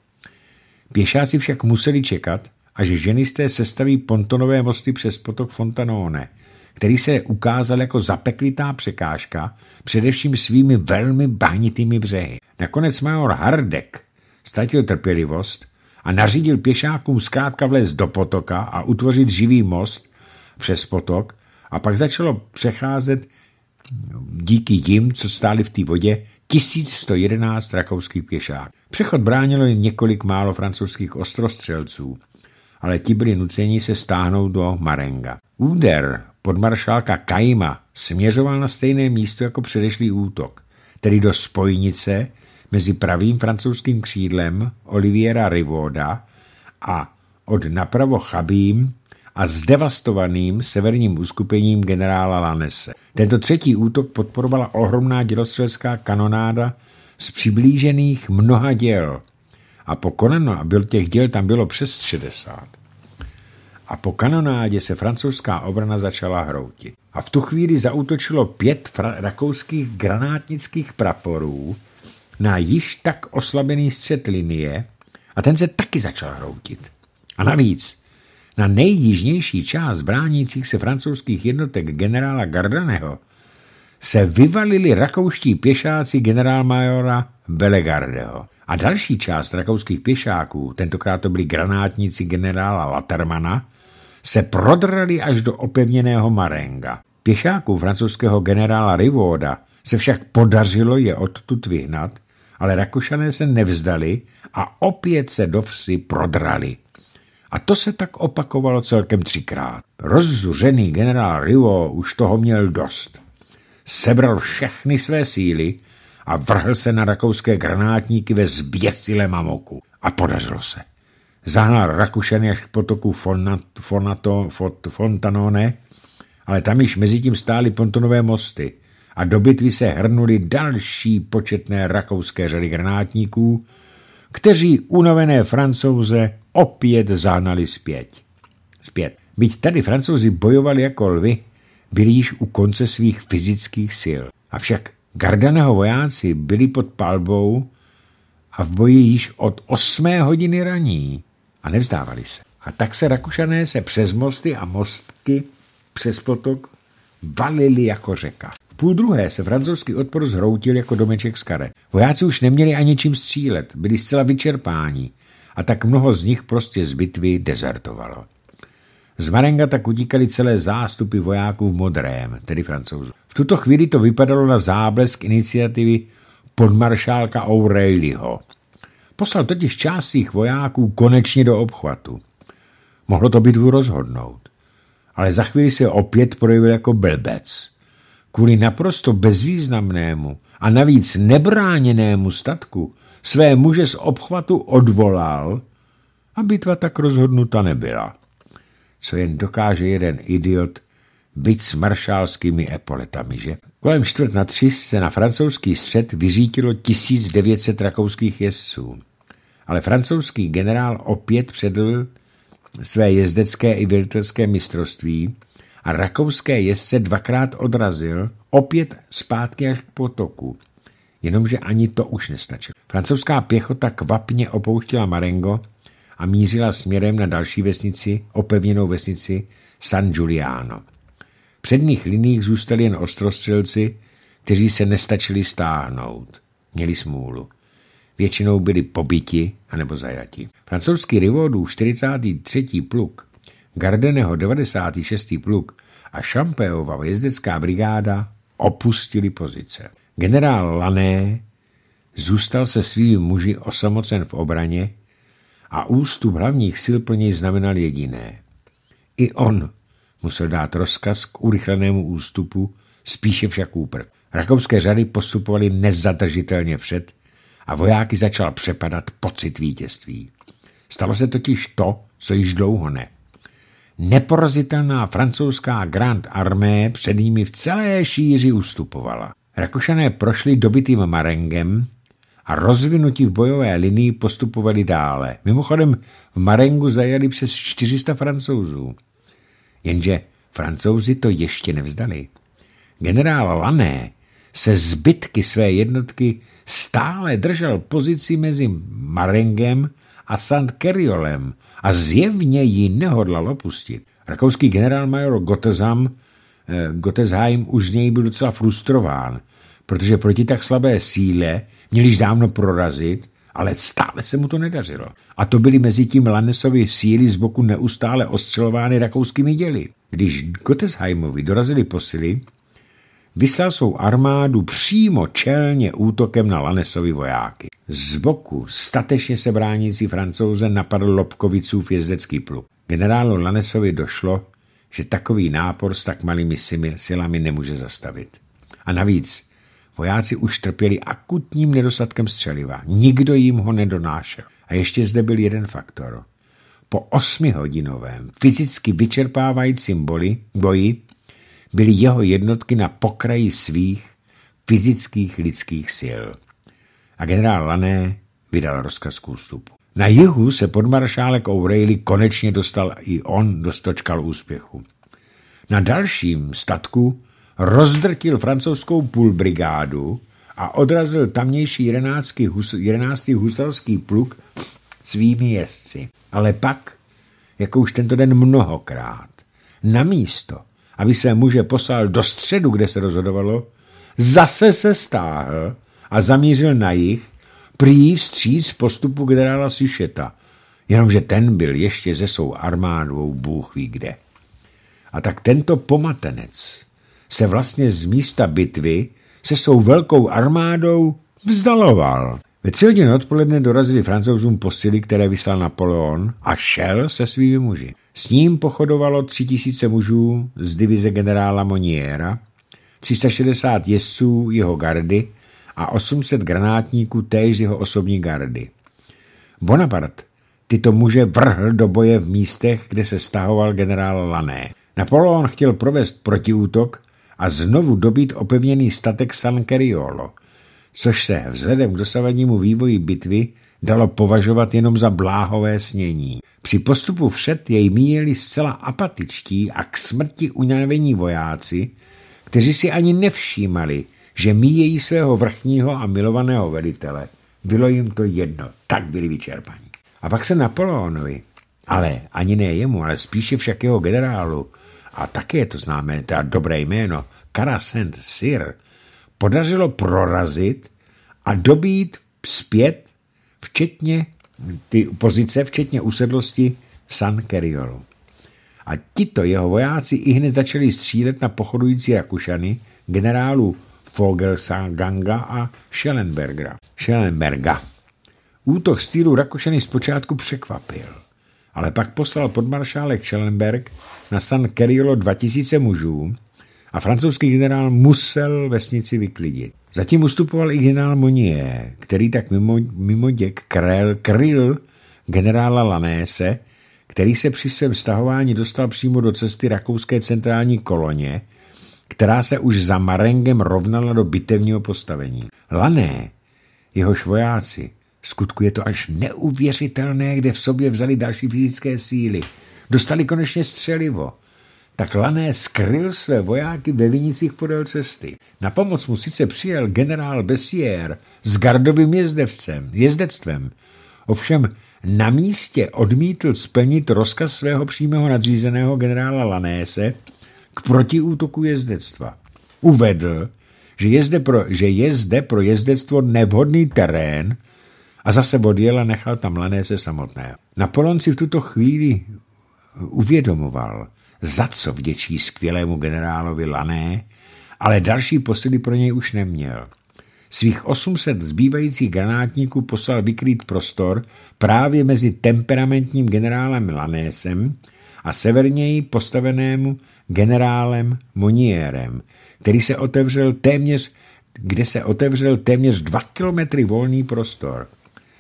Pěšáci však museli čekat, až ženisté sestaví pontonové mosty přes potok Fontanone – který se ukázal jako zapeklitá překážka, především svými velmi bahnitými břehy. Nakonec major Hardek ztratil trpělivost a nařídil pěšákům zkrátka vlézt do potoka a utvořit živý most přes potok a pak začalo přecházet díky jim, co stáli v té vodě, 1111 rakouských pěšák. Přechod bránilo jen několik málo francouzských ostrostřelců, ale ti byli nuceni se stáhnout do Marenga. Úder podmaršálka Kajma směřoval na stejné místo jako předešlý útok, tedy do spojnice mezi pravým francouzským křídlem Oliviera Rivoda a od napravo chabým a zdevastovaným severním uskupením generála Lanese. Tento třetí útok podporovala ohromná dělostřelská kanonáda z přiblížených mnoha děl a pokonano a byl těch děl tam bylo přes 60 a po kanonádě se francouzská obrana začala hroutit. A v tu chvíli zautočilo pět rakouských granátnických praporů na již tak oslabený střed linie a ten se taky začal hroutit. A navíc na nejjižnější část bránících se francouzských jednotek generála Gardaneho se vyvalili rakouští pěšáci generálmajora Belegardeho. A další část rakouských pěšáků, tentokrát to byli granátníci generála Latermana, se prodrali až do opevněného Marenga. Pěšáků francouzského generála Rivoda se však podařilo je odtud vyhnat, ale Rakošané se nevzdali a opět se do vsi prodrali. A to se tak opakovalo celkem třikrát. Rozzuřený generál Rivo už toho měl dost. Sebral všechny své síly a vrhl se na rakouské granátníky ve zběsilém mamoku A podařilo se zahnal Rakušany až k potoku Fontanone, ale tam již mezi tím stály pontonové mosty a do bitvy se hrnuli další početné rakouské řady granátníků, kteří unavené francouze opět zahnali zpět. Zpět. Byť tady francouzi bojovali jako lvy, byli již u konce svých fyzických sil. Avšak Gardaneho vojáci byli pod palbou a v boji již od 8 hodiny raní a nevzdávali se. A tak se Rakušané se přes mosty a mostky přes potok valili jako řeka. V půl druhé se francouzský odpor zhroutil jako domeček z kare. Vojáci už neměli ani čím střílet, byli zcela vyčerpáni a tak mnoho z nich prostě z bitvy dezertovalo. Z Marenga tak utíkali celé zástupy vojáků v modrém, tedy francouzů. V tuto chvíli to vypadalo na záblesk iniciativy podmaršálka O'Reillyho. Poslal totiž část svých vojáků konečně do obchvatu. Mohlo to být rozhodnout. Ale za chvíli se opět projevil jako blbec. Kvůli naprosto bezvýznamnému a navíc nebráněnému statku své muže z obchvatu odvolal a bitva tak rozhodnuta nebyla. Co jen dokáže jeden idiot, být s maršálskými epoletami, že? Kolem čtvrt na tři se na francouzský střed vyřítilo 1900 rakouských jezdců ale francouzský generál opět předl své jezdecké i věřitelské mistrovství a rakouské jezdce dvakrát odrazil, opět zpátky až k potoku. Jenomže ani to už nestačilo. Francouzská pěchota kvapně opouštila Marengo a mířila směrem na další vesnici, opevněnou vesnici San Giuliano. V předních liních zůstali jen ostrostřelci, kteří se nestačili stáhnout. Měli smůlu většinou byli pobiti anebo zajati. Francouzský Rivodů 43. pluk, Gardeneho 96. pluk a Šampéova jezdecká brigáda opustili pozice. Generál Lané zůstal se svými muži osamocen v obraně a ústup hlavních sil pro něj znamenal jediné. I on musel dát rozkaz k urychlenému ústupu, spíše však úprk. Rakouské řady postupovaly nezadržitelně před a vojáky začal přepadat pocit vítězství. Stalo se totiž to, co již dlouho ne. Neporazitelná francouzská Grand Armée před nimi v celé šíři ustupovala. Rakušané prošli dobitým Marengem a rozvinutí v bojové linii postupovali dále. Mimochodem v Marengu zajeli přes 400 francouzů. Jenže francouzi to ještě nevzdali. Generál Lané se zbytky své jednotky stále držel pozici mezi Marengem a Sant Keriolem a zjevně ji nehodlal opustit. Rakouský generálmajor Gotesham eh, Gotesheim už z něj byl docela frustrován, protože proti tak slabé síle měl již dávno prorazit, ale stále se mu to nedařilo. A to byly mezi tím Lannesovy síly z boku neustále ostřelovány rakouskými děly. Když Gottesheimovi dorazily posily, vyslal svou armádu přímo čelně útokem na Lanesovi vojáky. Z boku statečně se bránící francouze napadl Lobkovicův jezdecký pluk. Generálu Lanesovi došlo, že takový nápor s tak malými silami nemůže zastavit. A navíc, vojáci už trpěli akutním nedostatkem střeliva. Nikdo jim ho nedonášel. A ještě zde byl jeden faktor. Po osmihodinovém fyzicky vyčerpávajícím boli, boji byly jeho jednotky na pokraji svých fyzických lidských sil. A generál Lané vydal rozkaz k ústupu. Na jihu se podmaršálek O'Reilly konečně dostal i on dostočkal úspěchu. Na dalším statku rozdrtil francouzskou půlbrigádu a odrazil tamnější jedenáctý, hus, jedenáctý pluk svými jezdci. Ale pak, jako už tento den mnohokrát, na místo, aby své muže poslal do středu, kde se rozhodovalo, zase se stáhl a zamířil na jich, prý vstříc postupu generála Sišeta, jenomže ten byl ještě ze svou armádou Bůh ví kde. A tak tento pomatenec se vlastně z místa bitvy se svou velkou armádou vzdaloval. Ve tři hodiny odpoledne dorazili francouzům posily, které vyslal Napoleon a šel se svými muži. S ním pochodovalo 3000 mužů z divize generála Moniera, 360 jezdců jeho gardy a 800 granátníků též jeho osobní gardy. Bonaparte tyto muže vrhl do boje v místech, kde se stahoval generál Lané. Napoleon chtěl provést protiútok a znovu dobít opevněný statek San Keriolo, což se vzhledem k dosavadnímu vývoji bitvy dalo považovat jenom za bláhové snění. Při postupu všet jej míjeli zcela apatičtí a k smrti unavení vojáci, kteří si ani nevšímali, že míjejí svého vrchního a milovaného velitele. Bylo jim to jedno, tak byli vyčerpaní. A pak se Napoleonovi, ale ani ne jemu, ale spíše však jeho generálu, a také je to známé, teda dobré jméno, Karasent Sir, podařilo prorazit a dobít zpět včetně ty pozice, včetně usedlosti v San Keriolu. A tito jeho vojáci i hned začali střílet na pochodující Rakušany, generálu Fogelsanganga a Schellenberga. Schellenberga. Útok stylu Rakušany zpočátku překvapil, ale pak poslal podmaršálek Schellenberg na San Keriolo 2000 mužů, a francouzský generál musel vesnici vyklidit. Zatím ustupoval i generál Monier, který tak mimo, mimo děk krel, kryl generála Lanése, který se při svém stahování dostal přímo do cesty rakouské centrální koloně, která se už za Marengem rovnala do bitevního postavení. Lané, jeho švojáci, skutku je to až neuvěřitelné, kde v sobě vzali další fyzické síly. Dostali konečně střelivo – tak Lané skryl své vojáky ve vinicích podél cesty. Na pomoc mu sice přijel generál Bessier s gardovým jezdevcem, jezdectvem, ovšem na místě odmítl splnit rozkaz svého přímého nadřízeného generála Lanése k protiútoku jezdectva. Uvedl, že je, zde pro, že je zde pro jezdectvo nevhodný terén a zase odjel a nechal tam Lanése samotné. Napolon si v tuto chvíli uvědomoval, za co vděčí skvělému generálovi Lané, ale další posily pro něj už neměl. Svých 800 zbývajících granátníků poslal vykrýt prostor právě mezi temperamentním generálem Lanésem a severněji postavenému generálem Monierem, který se otevřel téměř, kde se otevřel téměř 2 kilometry volný prostor.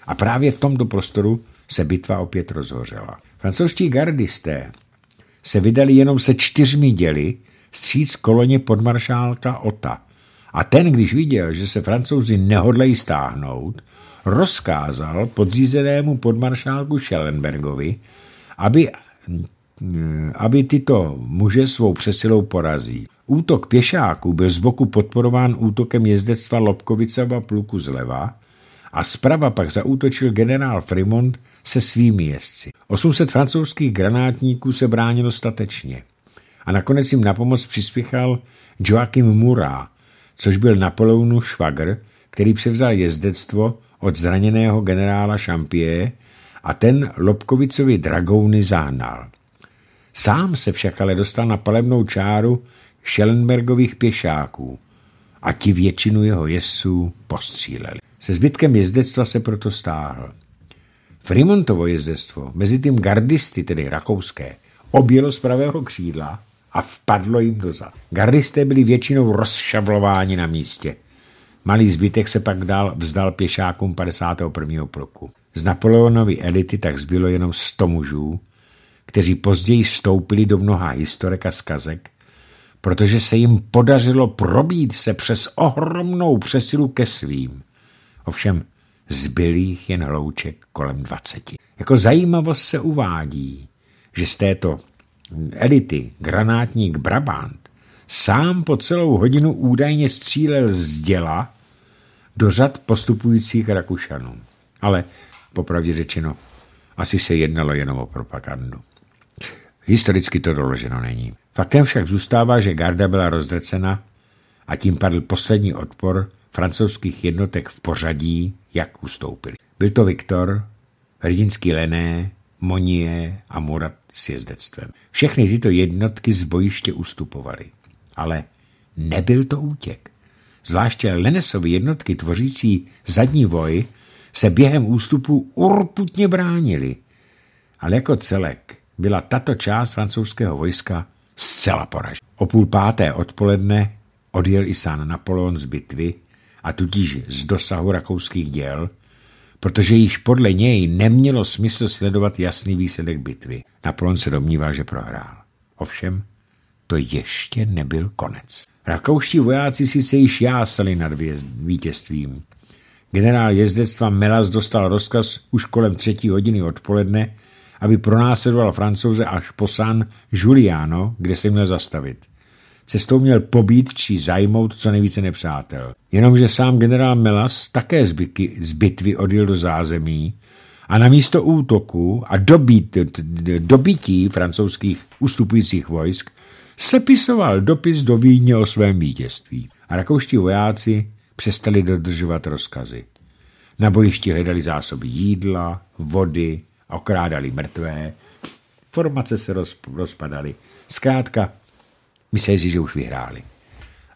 A právě v tomto prostoru se bitva opět rozhořela. Francouzští gardisté se vydali jenom se čtyřmi děli, stříc koloně podmaršálka Ota. A ten, když viděl, že se francouzi nehodlají stáhnout, rozkázal podřízenému podmaršálku Schellenbergovi, aby, eh, aby tyto muže svou přesilou porazí. Útok pěšáků byl z boku podporován útokem jezdectva Lobkovice pluku zleva, a zprava pak zaútočil generál Fremont se svými jezdci. 800 francouzských granátníků se bránilo statečně a nakonec jim na pomoc přispěchal Joachim Murat, což byl Napoleonu švagr, který převzal jezdectvo od zraněného generála Champie a ten Lobkovicovi dragouny zahnal. Sám se však ale dostal na palebnou čáru Schellenbergových pěšáků – a ti většinu jeho jezdců postříleli. Se zbytkem jezdectva se proto stáhl. Frimontovo jezdectvo mezi tím gardisty, tedy rakouské, objelo z pravého křídla a vpadlo jim dozad. Gardisté byli většinou rozšavlováni na místě. Malý zbytek se pak dal vzdal pěšákům 51. pluku. Z Napoleonovy elity tak zbylo jenom 100 mužů, kteří později vstoupili do mnoha historika zkazek, protože se jim podařilo probít se přes ohromnou přesilu ke svým. Ovšem zbylých jen hlouček kolem dvaceti. Jako zajímavost se uvádí, že z této elity granátník Brabant sám po celou hodinu údajně střílel z děla do řad postupujících Rakušanů. Ale popravdě řečeno, asi se jednalo jenom o propagandu. Historicky to doloženo není. Faktem však zůstává, že garda byla rozdrcena a tím padl poslední odpor francouzských jednotek v pořadí, jak ustoupili. Byl to Viktor, hrdinský Lené, Monie a Murat s jezdectvem. Všechny tyto jednotky z bojiště ustupovaly. Ale nebyl to útěk. Zvláště Lenesovy jednotky tvořící zadní voj se během ústupu urputně bránili. Ale jako celek byla tato část francouzského vojska zcela poražen. O půl páté odpoledne odjel i sán Napoleon z bitvy a tudíž z dosahu rakouských děl, protože již podle něj nemělo smysl sledovat jasný výsledek bitvy. Napoleon se domníval, že prohrál. Ovšem, to ještě nebyl konec. Rakouští vojáci sice již jásali nad vítězstvím. Generál jezdectva Melas dostal rozkaz už kolem třetí hodiny odpoledne, aby pronásledoval francouze až po San Giuliano, kde se měl zastavit. Cestou měl pobít či zajmout co nejvíce nepřátel. Jenomže sám generál Melas také z, bitky, z bitvy odjel do zázemí a na místo útoku a dobít, dobití francouzských ustupujících vojsk sepisoval dopis do Vídně o svém vítězství. A rakouští vojáci přestali dodržovat rozkazy. Na bojišti hledali zásoby jídla, vody, a okrádali mrtvé. Formace se roz, rozpadaly. Zkrátka, mysleli si, že už vyhráli.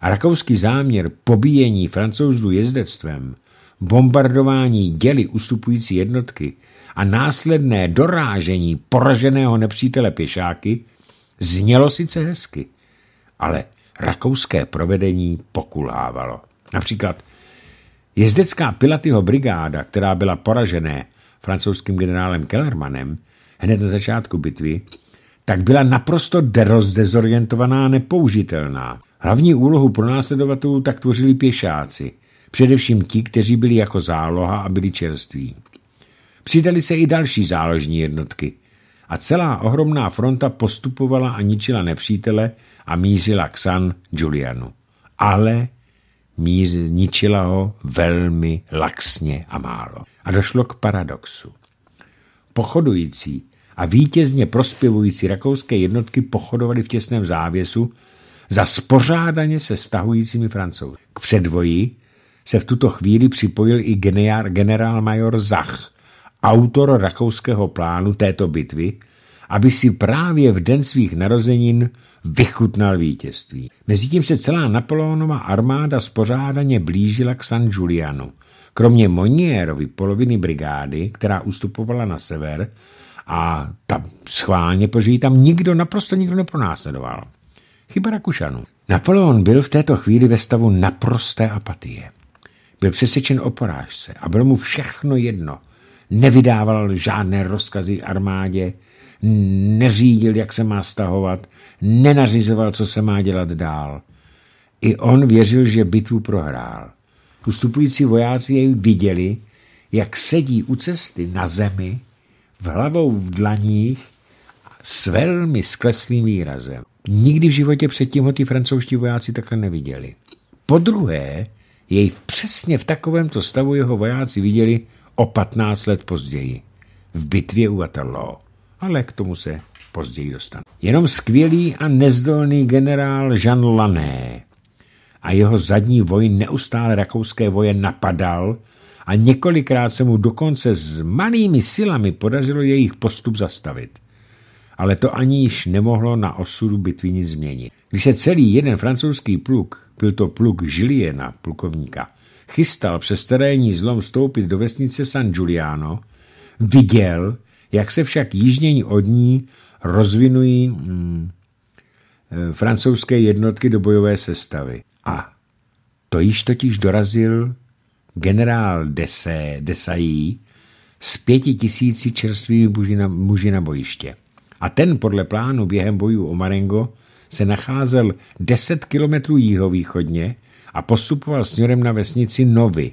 A rakouský záměr pobíjení francouzů jezdectvem, bombardování děly ustupující jednotky a následné dorážení poraženého nepřítele pěšáky znělo sice hezky, ale rakouské provedení pokulávalo. Například jezdecká Pilatyho brigáda, která byla poražené francouzským generálem Kellermanem hned na začátku bitvy, tak byla naprosto derozdezorientovaná a nepoužitelná. Hlavní úlohu pro následovatelů tak tvořili pěšáci, především ti, kteří byli jako záloha a byli čerství. Přidali se i další záložní jednotky a celá ohromná fronta postupovala a ničila nepřítele a mířila k San Julianu. Ale ničila ho velmi laxně a málo a došlo k paradoxu. Pochodující a vítězně prospěvující rakouské jednotky pochodovaly v těsném závěsu za spořádaně se stahujícími francouzi. K předvoji se v tuto chvíli připojil i generálmajor Zach, autor rakouského plánu této bitvy, aby si právě v den svých narozenin vychutnal vítězství. Mezitím se celá Napoleonova armáda spořádaně blížila k San Julianu. Kromě Monierovy poloviny brigády, která ustupovala na sever, a ta schválně, protože tam nikdo, naprosto nikdo nepronásledoval. Chyba Rakušanu. Napoleon byl v této chvíli ve stavu naprosté apatie. Byl přesvědčen o porážce a bylo mu všechno jedno. Nevydával žádné rozkazy armádě, neřídil, jak se má stahovat, nenařizoval, co se má dělat dál. I on věřil, že bitvu prohrál. Postupující vojáci jej viděli, jak sedí u cesty na zemi, v hlavou v dlaních s velmi skleslým výrazem. Nikdy v životě předtím ho ty francouzští vojáci takhle neviděli. Po druhé, jej přesně v takovémto stavu jeho vojáci viděli o 15 let později, v bitvě u Waterloo. Ale k tomu se později dostanu. Jenom skvělý a nezdolný generál Jean Lané a jeho zadní voj neustále rakouské voje napadal a několikrát se mu dokonce s malými silami podařilo jejich postup zastavit. Ale to ani již nemohlo na osudu bitvy nic změnit. Když se celý jeden francouzský pluk, byl to pluk Žiliena, plukovníka, chystal přes terénní zlom vstoupit do vesnice San Giuliano, viděl, jak se však jižnění od ní rozvinují hmm, francouzské jednotky do bojové sestavy. A to již totiž dorazil generál Dese, Desají s pěti tisíci čerstvými muži na, muži na bojiště. A ten podle plánu během bojů o Marengo se nacházel 10 kilometrů jihovýchodně a postupoval směrem na vesnici Novy.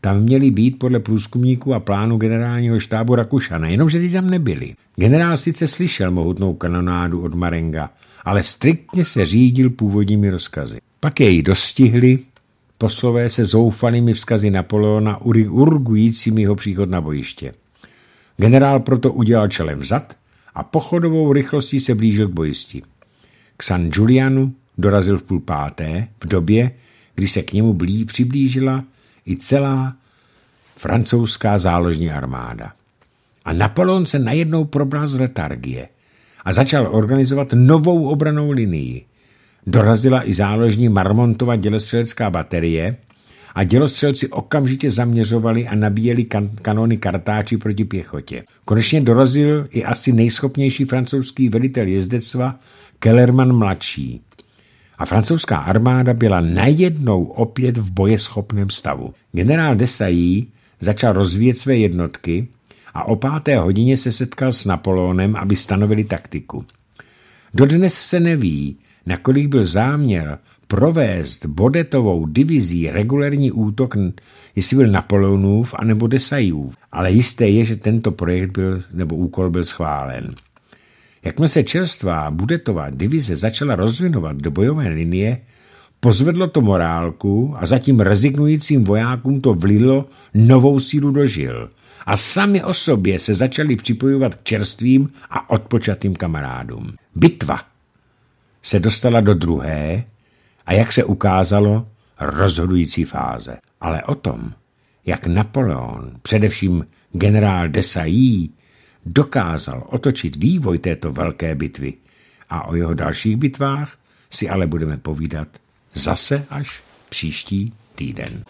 Tam měli být podle průzkumníků a plánu generálního štábu Rakušana, jenomže ti tam nebyli. Generál sice slyšel mohutnou kanonádu od Marenga, ale striktně se řídil původními rozkazy. Pak jej dostihli poslové se zoufanými vzkazy Napoleona urgujícími jeho příchod na bojiště. Generál proto udělal čelem vzad a pochodovou rychlostí se blížil k bojišti. K San Giulianu dorazil v půl páté, v době, kdy se k němu blí přiblížila i celá francouzská záložní armáda. A Napoleon se najednou probral z letargie a začal organizovat novou obranou linii – Dorazila i záložní Marmontova dělostřelecká baterie a dělostřelci okamžitě zaměřovali a nabíjeli kan- kanony kartáči proti pěchotě. Konečně dorazil i asi nejschopnější francouzský velitel jezdectva Kellerman mladší. A francouzská armáda byla najednou opět v bojeschopném stavu. Generál Desailly začal rozvíjet své jednotky a o páté hodině se setkal s Napoleonem, aby stanovili taktiku. Dodnes se neví, nakolik byl záměr provést Bodetovou divizí regulární útok, jestli byl Napoleonův anebo Desajův. Ale jisté je, že tento projekt byl, nebo úkol byl schválen. Jakmile se čerstvá Budetová divize začala rozvinovat do bojové linie, pozvedlo to morálku a zatím rezignujícím vojákům to vlilo novou sílu do žil. A sami o sobě se začali připojovat k čerstvým a odpočatým kamarádům. Bitva se dostala do druhé a jak se ukázalo, rozhodující fáze. Ale o tom, jak Napoleon, především generál Desailly, dokázal otočit vývoj této velké bitvy a o jeho dalších bitvách si ale budeme povídat zase až příští týden.